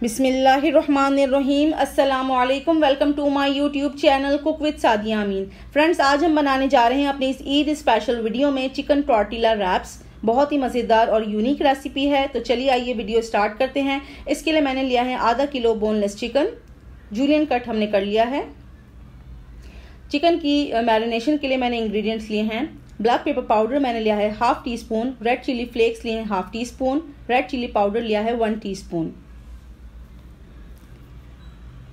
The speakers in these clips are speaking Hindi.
बिसमीम अल्लाम welcome to my YouTube channel cook with Sadia Amin friends आज हम बनाने जा रहे हैं अपने इस ईद स्पेशल वीडियो में चिकन टॉर्टिला रैप्स बहुत ही मज़ेदार और यूनिक रेसिपी है तो चलिए आइए वीडियो स्टार्ट करते हैं इसके लिए मैंने लिया है आधा kilo boneless chicken julienne cut हमने कर लिया है चिकन की मैरिनेशन के लिए मैंने इंग्रेडिएंट्स लिए हैं ब्लैक पेपर पाउडर मैंने लिया है half teaspoon red chilli flakes लिए हैं half teaspoon red chilli powder लिया है वन टी स्पून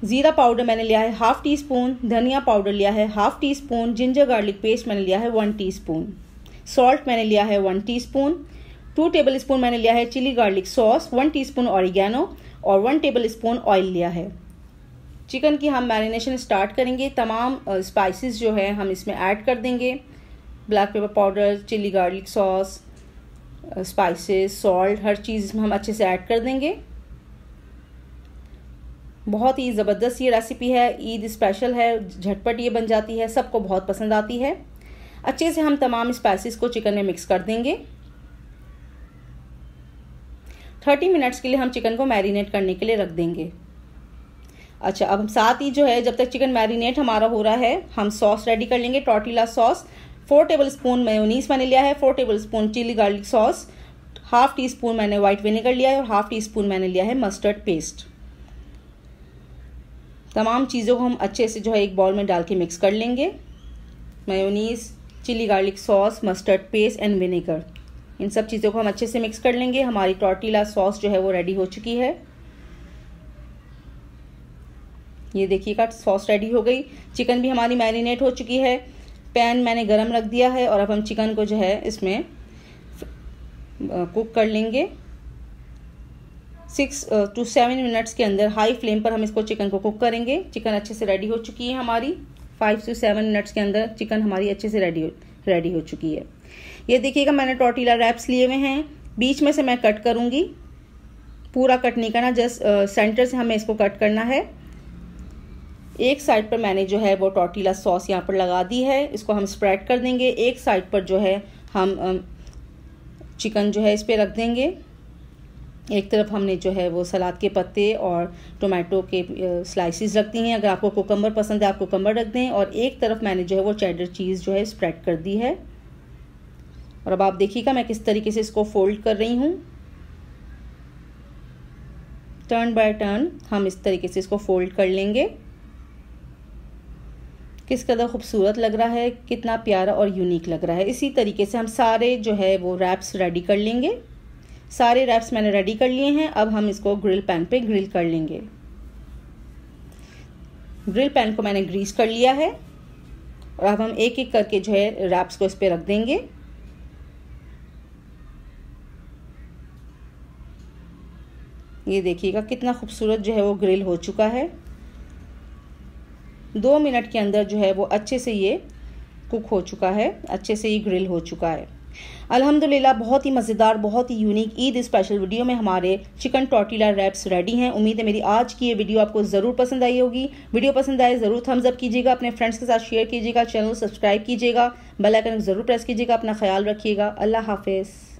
ज़ीरा पाउडर मैंने लिया है हाफ़ टी स्पून धनिया पाउडर लिया है half teaspoon ginger garlic paste मैंने लिया है वन टी स्पून सॉल्ट मैंने लिया है one teaspoon two tablespoon मैंने लिया है chilli garlic sauce one teaspoon oregano और वन टेबल स्पून ऑयल लिया है चिकन की हम मैरिनेशन स्टार्ट करेंगे तमाम स्पाइसिस जो है हम इसमें ऐड कर देंगे black pepper powder chilli garlic sauce spices salt हर चीज़ हम अच्छे से ऐड कर देंगे बहुत ही ज़बरदस्त ये रेसिपी है ईद स्पेशल है झटपट ये बन जाती है सबको बहुत पसंद आती है अच्छे से हम तमाम स्पाइसेस को चिकन में मिक्स कर देंगे 30 मिनट्स के लिए हम चिकन को मैरिनेट करने के लिए रख देंगे अच्छा अब साथ ही जो है जब तक चिकन मैरिनेट हमारा हो रहा है हम सॉस रेडी कर लेंगे tortilla sauce four tablespoon mayonnaise मैंने लिया है four tablespoon chilli garlic sauce half teaspoon मैंने व्हाइट विनेगर लिया है और हाफ टी स्पून मैंने लिया है मस्टर्ड पेस्ट तमाम चीज़ों को हम अच्छे से जो है एक बॉल में डाल के मिक्स कर लेंगे mayonnaise chilli garlic sauce mustard paste and vinegar इन सब चीज़ों को हम अच्छे से मिक्स कर लेंगे हमारी टॉर्टीला सॉस जो है वो रेडी हो चुकी है ये देखिएगा सॉस रेडी हो गई चिकन भी हमारी मैरिनेट हो चुकी है पैन मैंने गरम रख दिया है और अब हम चिकन को जो है इसमें कुक कर लेंगे सिक्स टू सेवन मिनट्स के अंदर हाई फ्लेम पर हम इसको चिकन को कुक करेंगे चिकन अच्छे से रेडी हो चुकी है हमारी फाइव टू सेवन मिनट्स के अंदर चिकन हमारी अच्छे से रेडी रेडी हो चुकी है ये देखिएगा मैंने टोटीला रैप्स लिए हुए हैं बीच में से मैं कट करूँगी पूरा कट नहीं करना जस्ट सेंटर से हमें इसको कट करना है एक साइड पर मैंने जो है वो टोटीला सॉस यहाँ पर लगा दी है इसको हम स्प्रेड कर देंगे एक साइड पर जो है हम चिकन जो है इस पर रख देंगे एक तरफ हमने जो है वो सलाद के पत्ते और टोमेटो के स्लाइसेस रख दी हैं अगर आपको कोकम्बर पसंद है आप कोकम्बर रख दें और एक तरफ मैंने जो है वो चैडर चीज़ जो है स्प्रेड कर दी है और अब आप देखिएगा मैं किस तरीके से इसको फोल्ड कर रही हूँ टर्न बाय टर्न हम इस तरीके से इसको फोल्ड कर लेंगे किस कदर खूबसूरत लग रहा है कितना प्यारा और यूनिक लग रहा है इसी तरीके से हम सारे जो है वो रैप्स रेडी कर लेंगे सारे रैप्स मैंने रेडी कर लिए हैं अब हम इसको ग्रिल पैन पे ग्रिल कर लेंगे ग्रिल पैन को मैंने ग्रीस कर लिया है और अब हम एक एक करके जो है रैप्स को इस पर रख देंगे ये देखिएगा कितना खूबसूरत जो है वो ग्रिल हो चुका है दो मिनट के अंदर जो है वो अच्छे से ये कुक हो चुका है अच्छे से ये ग्रिल हो चुका है अल्हम्दुलिल्लाह बहुत ही मज़ेदार बहुत ही यूनिक ईद स्पेशल वीडियो में हमारे चिकन टॉटीला रैप्स रेडी हैं उम्मीद है मेरी आज की ये वीडियो आपको ज़रूर पसंद आई होगी वीडियो पसंद आए ज़रूर थम्स अप कीजिएगा अपने फ्रेंड्स के साथ शेयर कीजिएगा चैनल सब्सक्राइब कीजिएगा बेल आइकन ज़रूर प्रेस कीजिएगा अपना ख्याल रखिएगा अल्लाह हाफिज़